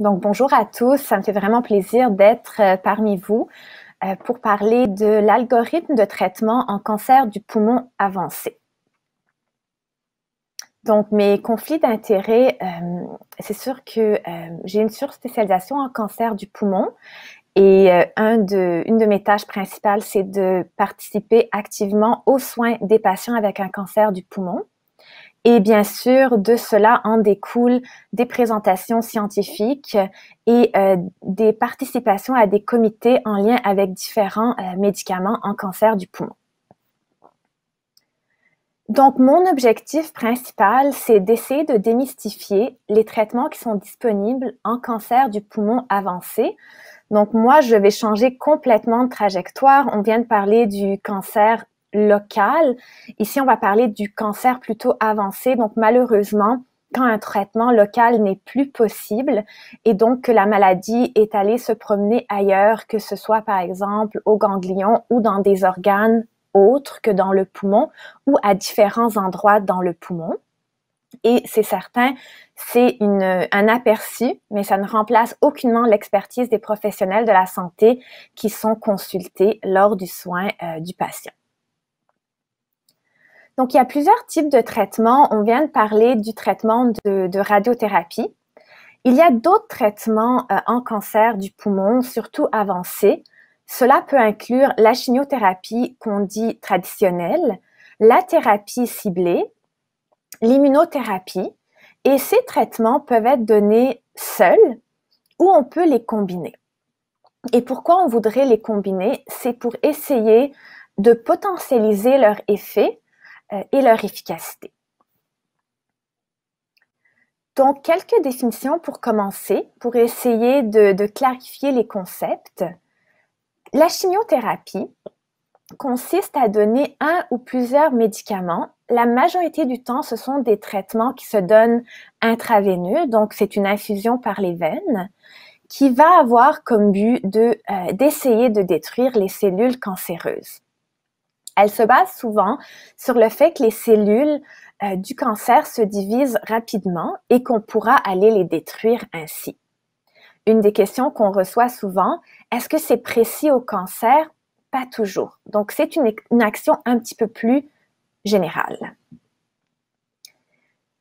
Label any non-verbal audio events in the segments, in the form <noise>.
Donc, bonjour à tous. Ça me fait vraiment plaisir d'être euh, parmi vous euh, pour parler de l'algorithme de traitement en cancer du poumon avancé. Donc, mes conflits d'intérêts, euh, c'est sûr que j'ai une surspécialisation en cancer du poumon et un une de mes tâches principales, c'est de participer activement aux soins des patients avec un cancer du poumon. Et bien sûr, de cela en découlent des présentations scientifiques et euh, des participations à des comités en lien avec différents euh, médicaments en cancer du poumon. Donc, mon objectif principal, c'est d'essayer de démystifier les traitements qui sont disponibles en cancer du poumon avancé. Donc, moi, je vais changer complètement de trajectoire. On vient de parler du cancer local. Ici, on va parler du cancer plutôt avancé. Donc, malheureusement, quand un traitement local n'est plus possible et donc que la maladie est allée se promener ailleurs, que ce soit par exemple au ganglion ou dans des organes autres que dans le poumon ou à différents endroits dans le poumon. Et c'est certain, c'est un aperçu, mais ça ne remplace aucunement l'expertise des professionnels de la santé qui sont consultés lors du soin euh, du patient. Donc, il y a plusieurs types de traitements. On vient de parler du traitement de, radiothérapie. Il y a d'autres traitements euh, en cancer du poumon, surtout avancés. Cela peut inclure la chimiothérapie qu'on dit traditionnelle, la thérapie ciblée, l'immunothérapie, et ces traitements peuvent être donnés seuls ou on peut les combiner. Et pourquoi on voudrait les combiner C'est pour essayer de potentialiser leur effet euh, et leur efficacité. Donc, quelques définitions pour commencer, pour essayer de, clarifier les concepts. La chimiothérapie consiste à donner un ou plusieurs médicaments. La majorité du temps, ce sont des traitements qui se donnent intraveineux, donc c'est une infusion par les veines, qui va avoir comme but euh, d'essayer de détruire les cellules cancéreuses. Elle se base souvent sur le fait que les cellules euh, du cancer se divisent rapidement et qu'on pourra aller les détruire ainsi. Une des questions qu'on reçoit souvent, est-ce que c'est précis au cancer? Pas toujours. Donc c'est une action un petit peu plus générale.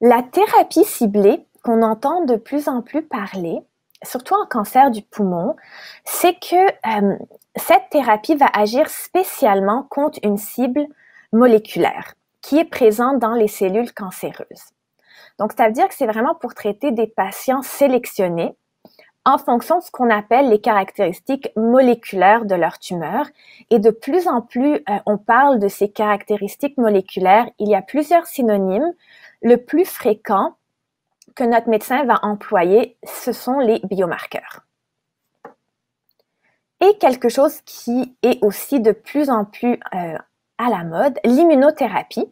La thérapie ciblée qu'on entend de plus en plus parler, surtout en cancer du poumon, c'est que euh, cette thérapie va agir spécialement contre une cible moléculaire qui est présente dans les cellules cancéreuses. Donc, ça veut dire que c'est vraiment pour traiter des patients sélectionnés en fonction de ce qu'on appelle les caractéristiques moléculaires de leur tumeur. Et de plus en plus, euh, on parle de ces caractéristiques moléculaires. Il y a plusieurs synonymes. Le plus fréquent, que notre médecin va employer, ce sont les biomarqueurs. Et quelque chose qui est aussi de plus en plus euh, à la mode, l'immunothérapie,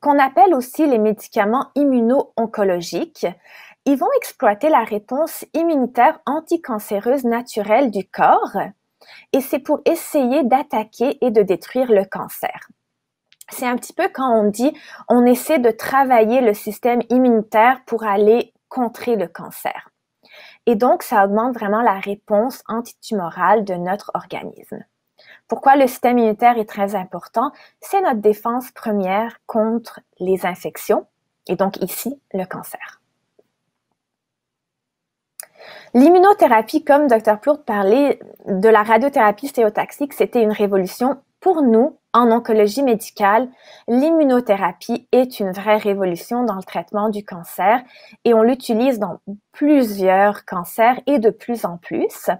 qu'on appelle aussi les médicaments immuno-oncologiques. Ils vont exploiter la réponse immunitaire anticancéreuse naturelle du corps et c'est pour essayer d'attaquer et de détruire le cancer c'est un petit peu quand on dit on essaie de travailler le système immunitaire pour aller contrer le cancer. Et donc, ça augmente vraiment la réponse antitumorale de notre organisme. Pourquoi le système immunitaire est très important? C'est notre défense première contre les infections et donc ici le cancer. L'immunothérapie, comme Dr Plourde parlait de la radiothérapie stéotaxique, c'était une révolution pour nous en oncologie médicale, l'immunothérapie est une vraie révolution dans le traitement du cancer et on l'utilise dans plusieurs cancers et de plus en plus.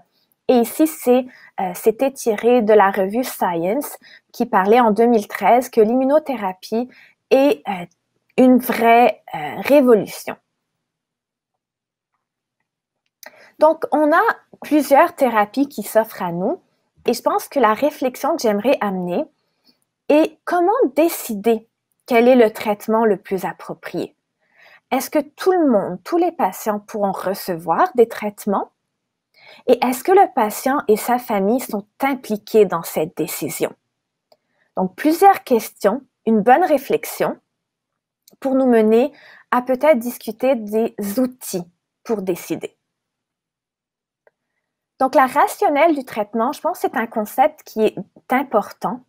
Et ici, c'est, euh, c'était tiré de la revue Science qui parlait en 2013 que l'immunothérapie est euh, une vraie euh, révolution. Donc, on a plusieurs thérapies qui s'offrent à nous et je pense que la réflexion que j'aimerais amener, et comment décider quel est le traitement le plus approprié? Est-ce que tout le monde, tous les patients pourront recevoir des traitements? Et est-ce que le patient et sa famille sont impliqués dans cette décision? Donc, plusieurs questions, une bonne réflexion pour nous mener à peut-être discuter des outils pour décider. Donc, la rationnelle du traitement, je pense, c'est un concept qui est important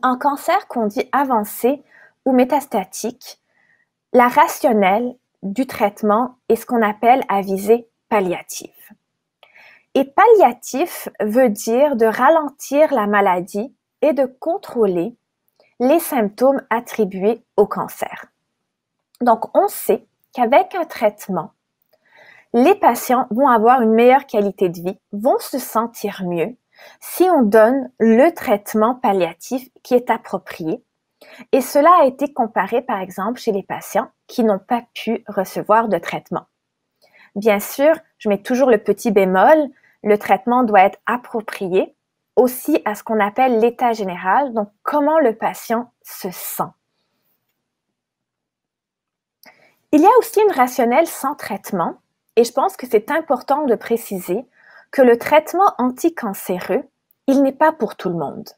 en cancer qu'on dit avancé ou métastatique, la rationnelle du traitement est ce qu'on appelle à visée palliative. Et palliatif veut dire de ralentir la maladie et de contrôler les symptômes attribués au cancer. Donc on sait qu'avec un traitement, les patients vont avoir une meilleure qualité de vie, vont se sentir mieux si on donne le traitement palliatif qui est approprié. Et cela a été comparé, par exemple, chez les patients qui n'ont pas pu recevoir de traitement. Bien sûr, je mets toujours le petit bémol, le traitement doit être approprié aussi à ce qu'on appelle l'état général, donc comment le patient se sent. Il y a aussi une rationnelle sans traitement, et je pense que c'est important de préciser que le traitement anticancéreux, il n'est pas pour tout le monde.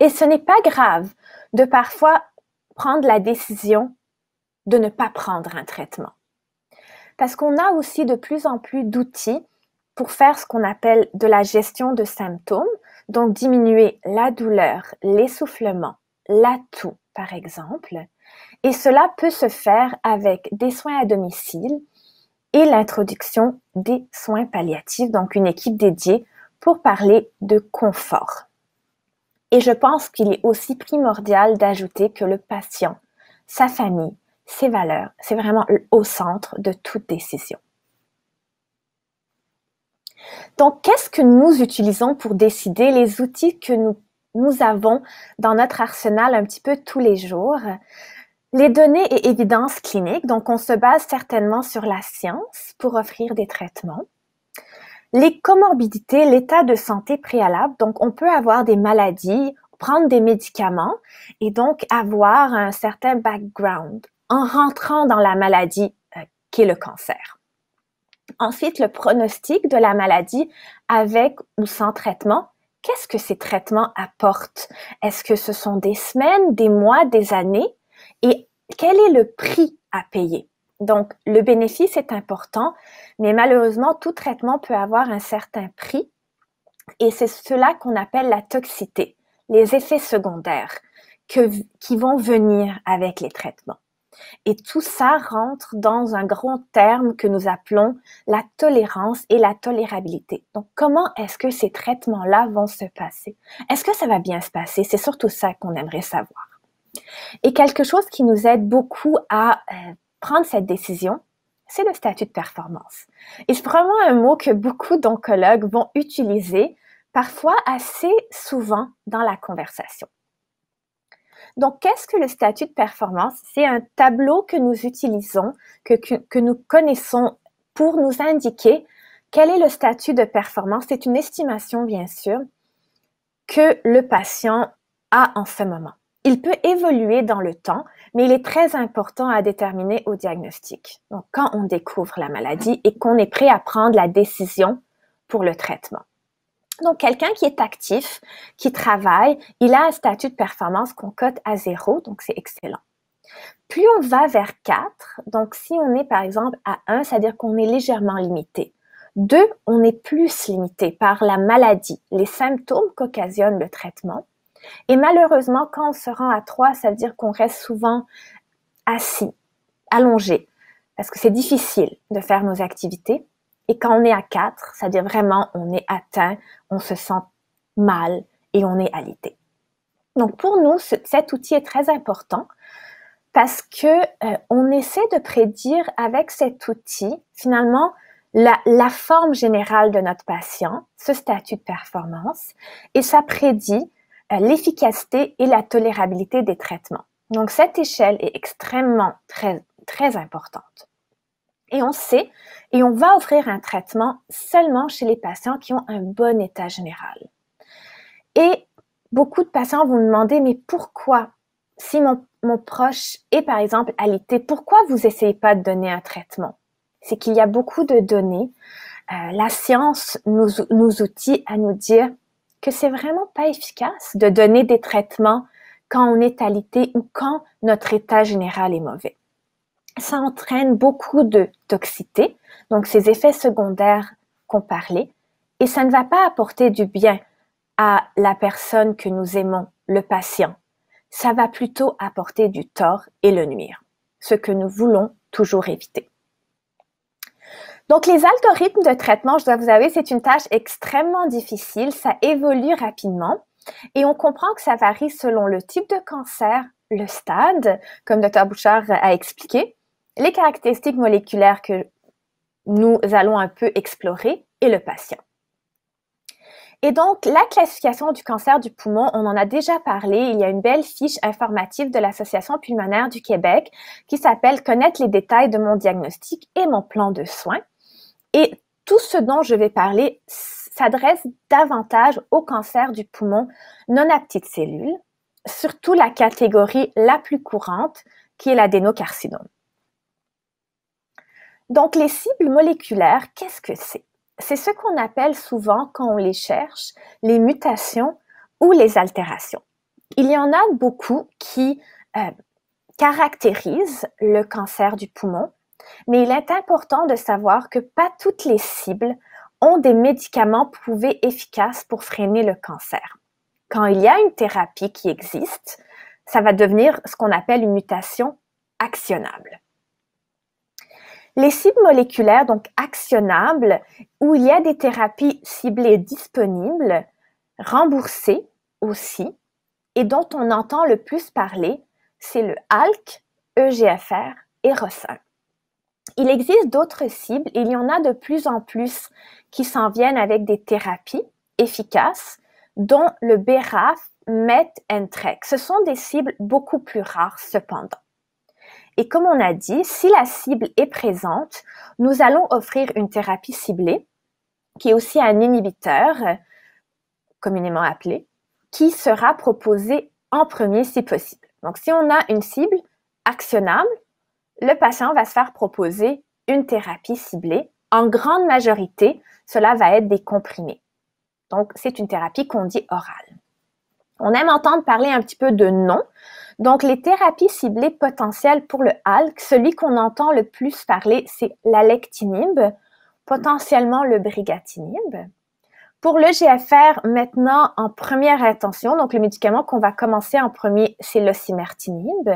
Et ce n'est pas grave de parfois prendre la décision de ne pas prendre un traitement. Parce qu'on a aussi de plus en plus d'outils pour faire ce qu'on appelle de la gestion de symptômes, donc diminuer la douleur, l'essoufflement, la toux par exemple. Et cela peut se faire avec des soins à domicile, et l'introduction des soins palliatifs, donc une équipe dédiée pour parler de confort. Et je pense qu'il est aussi primordial d'ajouter que le patient, sa famille, ses valeurs, c'est vraiment au centre de toute décision. Donc, qu'est-ce que nous utilisons pour décider les outils que nous, nous avons dans notre arsenal un petit peu tous les jours? Les données et évidences cliniques, donc on se base certainement sur la science pour offrir des traitements. Les comorbidités, l'état de santé préalable, donc on peut avoir des maladies, prendre des médicaments et donc avoir un certain background en rentrant dans la maladie qui euh, qu'est le cancer. Ensuite, le pronostic de la maladie avec ou sans traitement qu'est-ce que ces traitements apportent Est-ce que ce sont des semaines, des mois, des années et quel est le prix à payer. Donc, le bénéfice est important, mais malheureusement, tout traitement peut avoir un certain prix et c'est cela qu'on appelle la toxicité, les effets secondaires que, qui vont venir avec les traitements. Et tout ça rentre dans un grand terme que nous appelons la tolérance et la tolérabilité. Donc, comment est-ce que ces traitements-là vont se passer? Est-ce que ça va bien se passer? C'est surtout ça qu'on aimerait savoir. Et quelque chose qui nous aide beaucoup à euh, prendre cette décision, c'est le statut de performance. Et c'est vraiment un mot que beaucoup d'oncologues vont utiliser, parfois assez souvent dans la conversation. Donc, qu'est-ce que le statut de performance? C'est un tableau que nous utilisons, que, nous connaissons pour nous indiquer quel est le statut de performance. C'est une estimation, bien sûr, que le patient a en ce moment. Il peut évoluer dans le temps, mais il est très important à déterminer au diagnostic. Donc, quand on découvre la maladie et qu'on est prêt à prendre la décision pour le traitement. Donc, quelqu'un qui est actif, qui travaille, il a un statut de performance qu'on cote à zéro, donc c'est excellent. Plus on va vers 4, donc si on est par exemple à 1, c'est-à-dire qu'on est légèrement limité. Deux, on est plus limité par la maladie, les symptômes qu'occasionne le traitement. Et malheureusement, quand on se rend à 3 ça veut dire qu'on reste souvent assis, allongé, parce que c'est difficile de faire nos activités. Et quand on est à 4 ça veut dire vraiment on est atteint, on se sent mal et on est alité. Donc pour nous, cet outil est très important parce que euh, on essaie de prédire avec cet outil finalement la, forme générale de notre patient, ce statut de performance, et ça prédit l'efficacité et la tolérabilité des traitements. Donc cette échelle est extrêmement très, très importante. Et on sait, et on va offrir un traitement seulement chez les patients qui ont un bon état général. Et beaucoup de patients vont me demander, mais pourquoi, si mon, proche est par exemple alité, pourquoi vous essayez pas de donner un traitement C'est qu'il y a beaucoup de données. Euh, la science nous, nous outille à nous dire, que c'est vraiment pas efficace de donner des traitements quand on est alité ou quand notre état général est mauvais. Ça entraîne beaucoup de toxicité, donc ces effets secondaires qu'on parlait, et ça ne va pas apporter du bien à la personne que nous aimons, le patient. Ça va plutôt apporter du tort et le nuire, ce que nous voulons toujours éviter. Donc, les algorithmes de traitement, je dois vous avouer, c'est une tâche extrêmement difficile. Ça évolue rapidement et on comprend que ça varie selon le type de cancer, le stade, comme Dr. Bouchard a expliqué, les caractéristiques moléculaires que nous allons un peu explorer et le patient. Et donc, la classification du cancer du poumon, on en a déjà parlé. Il y a une belle fiche informative de l'Association pulmonaire du Québec qui s'appelle Connaître les détails de mon diagnostic et mon plan de soins. Et tout ce dont je vais parler s'adresse davantage au cancer du poumon non à petites cellules, surtout la catégorie la plus courante qui est l'adénocarcinome. Donc les cibles moléculaires, qu'est-ce que c'est C'est ce qu'on appelle souvent quand on les cherche les mutations ou les altérations. Il y en a beaucoup qui euh, caractérisent le cancer du poumon, mais il est important de savoir que pas toutes les cibles ont des médicaments prouvés efficaces pour freiner le cancer. Quand il y a une thérapie qui existe, ça va devenir ce qu'on appelle une mutation actionnable. Les cibles moléculaires, donc actionnables, où il y a des thérapies ciblées disponibles, remboursées aussi, et dont on entend le plus parler, c'est le ALK, EGFR et ros e il existe d'autres cibles, il y en a de plus en plus qui s'en viennent avec des thérapies efficaces, dont le BRAF, MET and Ce sont des cibles beaucoup plus rares cependant. Et comme on a dit, si la cible est présente, nous allons offrir une thérapie ciblée, qui est aussi un inhibiteur, communément appelé, qui sera proposée en premier si possible. Donc si on a une cible actionnable, le patient va se faire proposer une thérapie ciblée. En grande majorité, cela va être des comprimés. Donc, c'est une thérapie qu'on dit orale. On aime entendre parler un petit peu de nom. Donc, les thérapies ciblées potentielles pour le HALC, celui qu'on entend le plus parler, c'est l'alectinib, potentiellement le brigatinib. Pour le GFR, maintenant, en première intention, donc le médicament qu'on va commencer en premier, c'est l'osimertinib.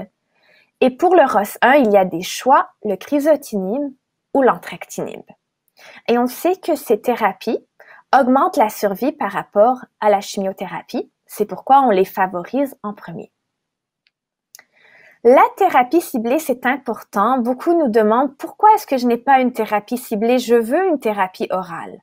Et pour le ROS1, il y a des choix, le chrysotinib ou l'anthractinib. Et on sait que ces thérapies augmentent la survie par rapport à la chimiothérapie. C'est pourquoi on les favorise en premier. La thérapie ciblée, c'est important. Beaucoup nous demandent pourquoi est-ce que je n'ai pas une thérapie ciblée, je veux une thérapie orale.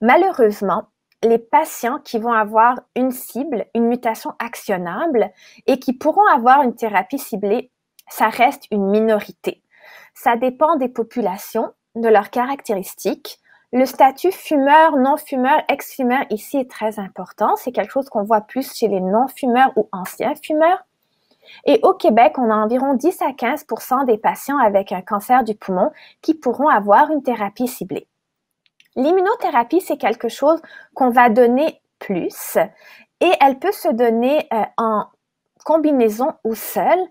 Malheureusement, les patients qui vont avoir une cible, une mutation actionnable et qui pourront avoir une thérapie ciblée ça reste une minorité. Ça dépend des populations, de leurs caractéristiques. Le statut fumeur, non-fumeur, ex-fumeur ici est très important. C'est quelque chose qu'on voit plus chez les non-fumeurs ou anciens fumeurs. Et au Québec, on a environ 10 à 15 des patients avec un cancer du poumon qui pourront avoir une thérapie ciblée. L'immunothérapie, c'est quelque chose qu'on va donner plus et elle peut se donner euh, en combinaison ou seule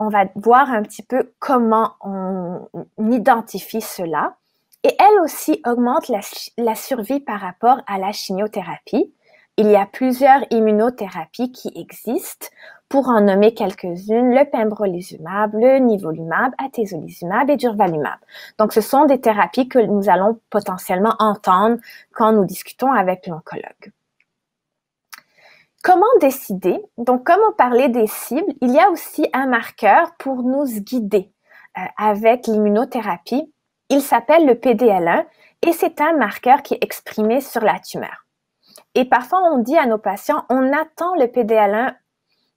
on va voir un petit peu comment on identifie cela. Et elle aussi augmente la, survie par rapport à la chimiothérapie. Il y a plusieurs immunothérapies qui existent. Pour en nommer quelques-unes, le pembrolizumab, le nivolumab, atezolizumab et durvalumab. Donc, ce sont des thérapies que nous allons potentiellement entendre quand nous discutons avec l'oncologue. Comment décider Donc, comme on parlait des cibles, il y a aussi un marqueur pour nous guider euh, avec l'immunothérapie. Il s'appelle le PDL1 et c'est un marqueur qui est exprimé sur la tumeur. Et parfois, on dit à nos patients, on attend le PDL1,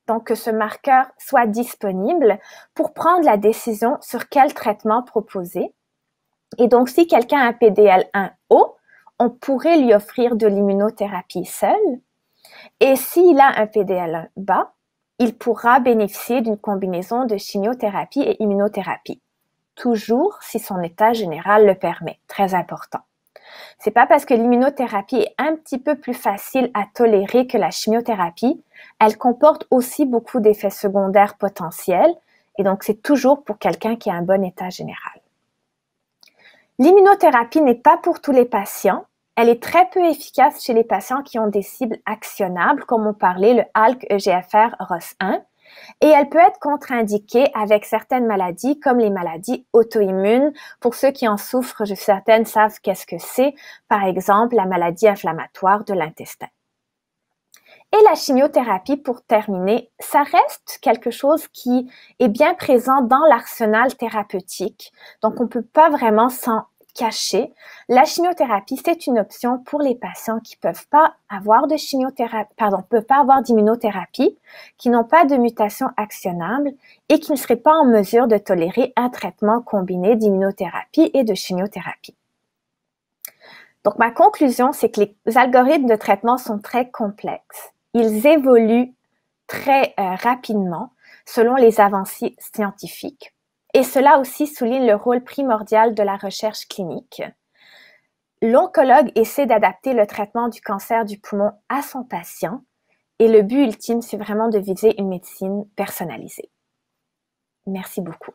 donc que ce marqueur soit disponible pour prendre la décision sur quel traitement proposer. Et donc, si quelqu'un a un PDL1 haut, on pourrait lui offrir de l'immunothérapie seule. Et s'il a un pdl bas, il pourra bénéficier d'une combinaison de chimiothérapie et immunothérapie. Toujours si son état général le permet. Très important. C'est pas parce que l'immunothérapie est un petit peu plus facile à tolérer que la chimiothérapie. Elle comporte aussi beaucoup d'effets secondaires potentiels. Et donc, c'est toujours pour quelqu'un qui a un bon état général. L'immunothérapie n'est pas pour tous les patients elle est très peu efficace chez les patients qui ont des cibles actionnables, comme on parlait, le ALK-EGFR ROS1, et elle peut être contre-indiquée avec certaines maladies, comme les maladies auto-immunes. Pour ceux qui en souffrent, je suis savent qu'est-ce que c'est, par exemple la maladie inflammatoire de l'intestin. Et la chimiothérapie, pour terminer, ça reste quelque chose qui est bien présent dans l'arsenal thérapeutique. Donc, on ne peut pas vraiment s'en cachée, la chimiothérapie, c'est une option pour les patients qui peuvent pas avoir de chimiothérapie, pardon, peuvent pas avoir d'immunothérapie, qui n'ont pas de mutation actionnable et qui ne seraient pas en mesure de tolérer un traitement combiné d'immunothérapie et de chimiothérapie. Donc ma conclusion, c'est que les algorithmes de traitement sont très complexes. Ils évoluent très euh, rapidement selon les avancées scientifiques. Et cela aussi souligne le rôle primordial de la recherche clinique. L'oncologue essaie d'adapter le traitement du cancer du poumon à son patient et le but ultime, c'est vraiment de viser une médecine personnalisée. Merci beaucoup.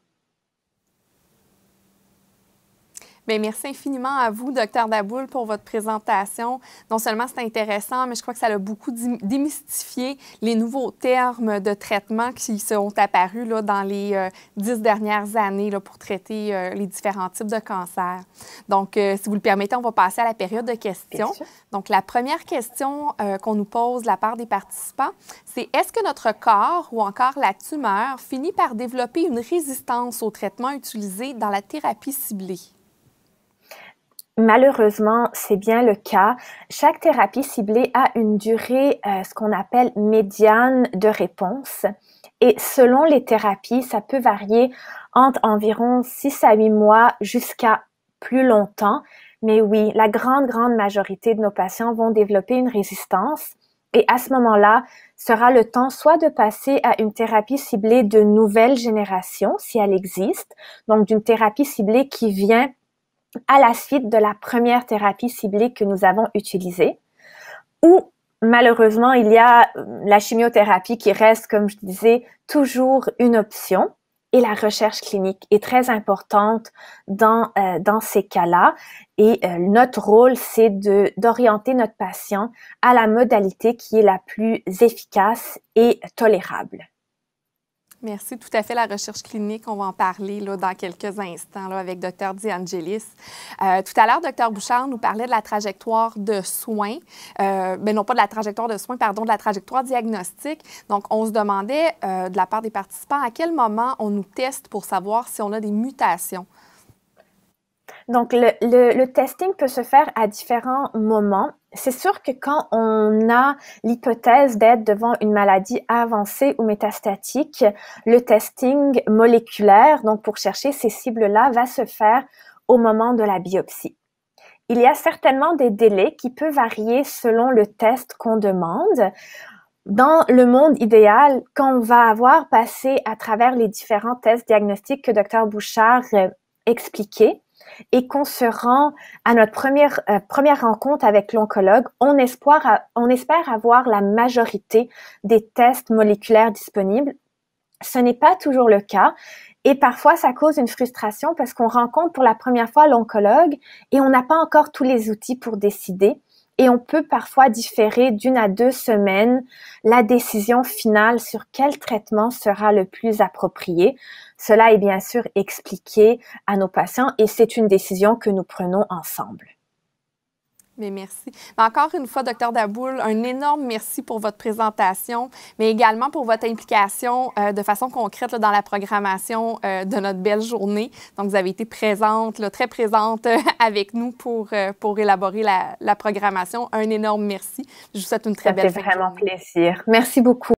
Ben, merci infiniment à vous, Docteur Daboul, pour votre présentation. Non seulement c'est intéressant, mais je crois que ça a beaucoup démystifié les nouveaux termes de traitement qui sont apparus là, dans les euh, dix dernières années là, pour traiter euh, les différents types de cancers. Donc, euh, si vous le permettez, on va passer à la période de questions. Donc, la première question qu'on nous pose de la part des participants, c'est est-ce que notre corps ou encore la tumeur finit par développer une résistance au traitement utilisé dans la thérapie ciblée? Malheureusement, c'est bien le cas. Chaque thérapie ciblée a une durée, euh, ce qu'on appelle médiane de réponse. Et selon les thérapies, ça peut varier entre environ 6 à 8 mois jusqu'à plus longtemps. Mais oui, la grande, grande majorité de nos patients vont développer une résistance. Et à ce moment-là, sera le temps soit de passer à une thérapie ciblée de nouvelle génération, si elle existe, donc d'une thérapie ciblée qui vient à la suite de la première thérapie ciblée que nous avons utilisée, où malheureusement, il y a euh, la chimiothérapie qui reste, comme je disais, toujours une option. Et la recherche clinique est très importante dans, euh, dans ces cas-là. Et euh, notre rôle, c'est d'orienter notre patient à la modalité qui est la plus efficace et tolérable. Merci. Tout à fait. La recherche clinique, on va en parler là, dans quelques instants là, avec Dr. DiAngelis. Euh, tout à l'heure, Dr. Bouchard nous parlait de la trajectoire de soins, mais euh, ben, non pas de la trajectoire de soins, pardon, de la trajectoire diagnostique. Donc, on se demandait euh, de la part des participants à quel moment on nous teste pour savoir si on a des mutations donc, le, testing peut se faire à différents moments. C'est sûr que quand on a l'hypothèse d'être devant une maladie avancée ou métastatique, le testing moléculaire, donc pour chercher ces cibles-là, va se faire au moment de la biopsie. Il y a certainement des délais qui peuvent varier selon le test qu'on demande. Dans le monde idéal, quand on va avoir passé à travers les différents tests diagnostiques que Dr Bouchard euh, expliquait, et qu'on se rend à notre première, euh, première rencontre avec l'oncologue, on, on espère avoir la majorité des tests moléculaires disponibles. Ce n'est pas toujours le cas et parfois, ça cause une frustration parce qu'on rencontre pour la première fois l'oncologue et on n'a pas encore tous les outils pour décider et on peut parfois différer d'une à deux semaines la décision finale sur quel traitement sera le plus approprié. Cela est bien sûr expliqué à nos patients et c'est une décision que nous prenons ensemble. Mais merci. Mais encore une fois, docteur Daboul, un énorme merci pour votre présentation, mais également pour votre implication euh, de façon concrète dans la programmation euh, de notre belle journée. Donc, vous avez été présente, très présente euh, <laughs> avec nous pour, pour élaborer la, la, programmation. Un énorme merci. Je vous souhaite une très Ça belle fait vraiment plaisir. Merci beaucoup.